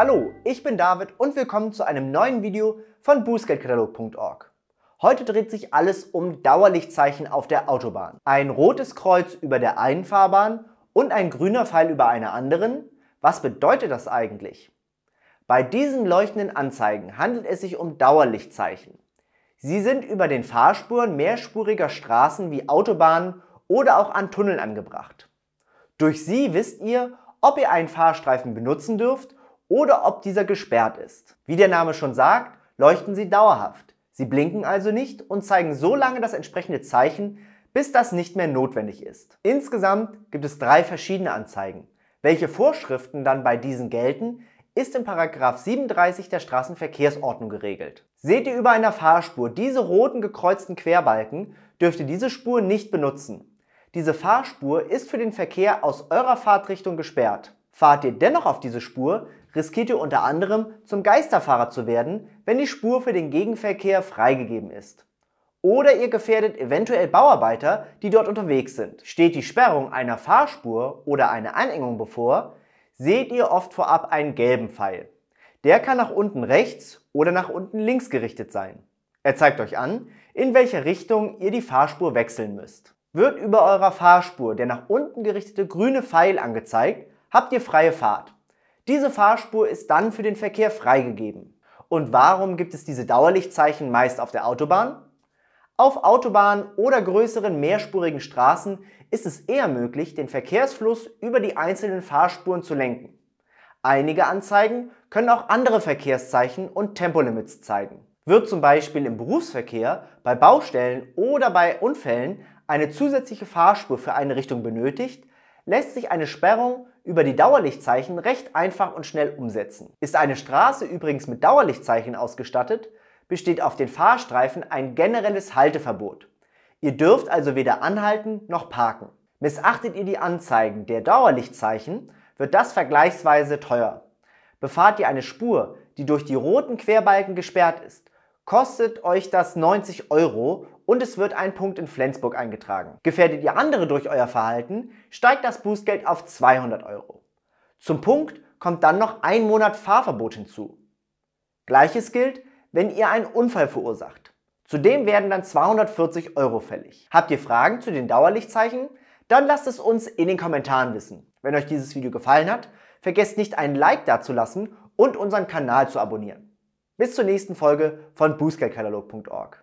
Hallo, ich bin David und willkommen zu einem neuen Video von Bußgeldkatalog.org. Heute dreht sich alles um Dauerlichtzeichen auf der Autobahn. Ein rotes Kreuz über der einen Fahrbahn und ein grüner Pfeil über einer anderen. Was bedeutet das eigentlich? Bei diesen leuchtenden Anzeigen handelt es sich um Dauerlichtzeichen. Sie sind über den Fahrspuren mehrspuriger Straßen wie Autobahnen oder auch an Tunneln angebracht. Durch sie wisst ihr, ob ihr einen Fahrstreifen benutzen dürft oder ob dieser gesperrt ist. Wie der Name schon sagt, leuchten sie dauerhaft. Sie blinken also nicht und zeigen so lange das entsprechende Zeichen, bis das nicht mehr notwendig ist. Insgesamt gibt es drei verschiedene Anzeigen. Welche Vorschriften dann bei diesen gelten, ist in 37 der Straßenverkehrsordnung geregelt. Seht ihr über einer Fahrspur diese roten gekreuzten Querbalken, dürft ihr diese Spur nicht benutzen. Diese Fahrspur ist für den Verkehr aus eurer Fahrtrichtung gesperrt. Fahrt ihr dennoch auf diese Spur, riskiert ihr unter anderem zum Geisterfahrer zu werden, wenn die Spur für den Gegenverkehr freigegeben ist. Oder ihr gefährdet eventuell Bauarbeiter, die dort unterwegs sind. Steht die Sperrung einer Fahrspur oder eine Anengung bevor, seht ihr oft vorab einen gelben Pfeil. Der kann nach unten rechts oder nach unten links gerichtet sein. Er zeigt euch an, in welcher Richtung ihr die Fahrspur wechseln müsst. Wird über eurer Fahrspur der nach unten gerichtete grüne Pfeil angezeigt, habt ihr freie Fahrt. Diese Fahrspur ist dann für den Verkehr freigegeben. Und warum gibt es diese Dauerlichtzeichen meist auf der Autobahn? Auf Autobahnen oder größeren mehrspurigen Straßen ist es eher möglich, den Verkehrsfluss über die einzelnen Fahrspuren zu lenken. Einige Anzeigen können auch andere Verkehrszeichen und Tempolimits zeigen. Wird zum Beispiel im Berufsverkehr, bei Baustellen oder bei Unfällen eine zusätzliche Fahrspur für eine Richtung benötigt, lässt sich eine Sperrung über die Dauerlichtzeichen recht einfach und schnell umsetzen. Ist eine Straße übrigens mit Dauerlichtzeichen ausgestattet, besteht auf den Fahrstreifen ein generelles Halteverbot. Ihr dürft also weder anhalten noch parken. Missachtet ihr die Anzeigen der Dauerlichtzeichen, wird das vergleichsweise teuer. Befahrt ihr eine Spur, die durch die roten Querbalken gesperrt ist, kostet euch das 90 Euro und es wird ein Punkt in Flensburg eingetragen. Gefährdet ihr andere durch euer Verhalten, steigt das Bußgeld auf 200 Euro. Zum Punkt kommt dann noch ein Monat Fahrverbot hinzu. Gleiches gilt, wenn ihr einen Unfall verursacht. Zudem werden dann 240 Euro fällig. Habt ihr Fragen zu den Dauerlichtzeichen? Dann lasst es uns in den Kommentaren wissen. Wenn euch dieses Video gefallen hat, vergesst nicht einen Like dazulassen und unseren Kanal zu abonnieren. Bis zur nächsten Folge von boostgeldkatalog.org.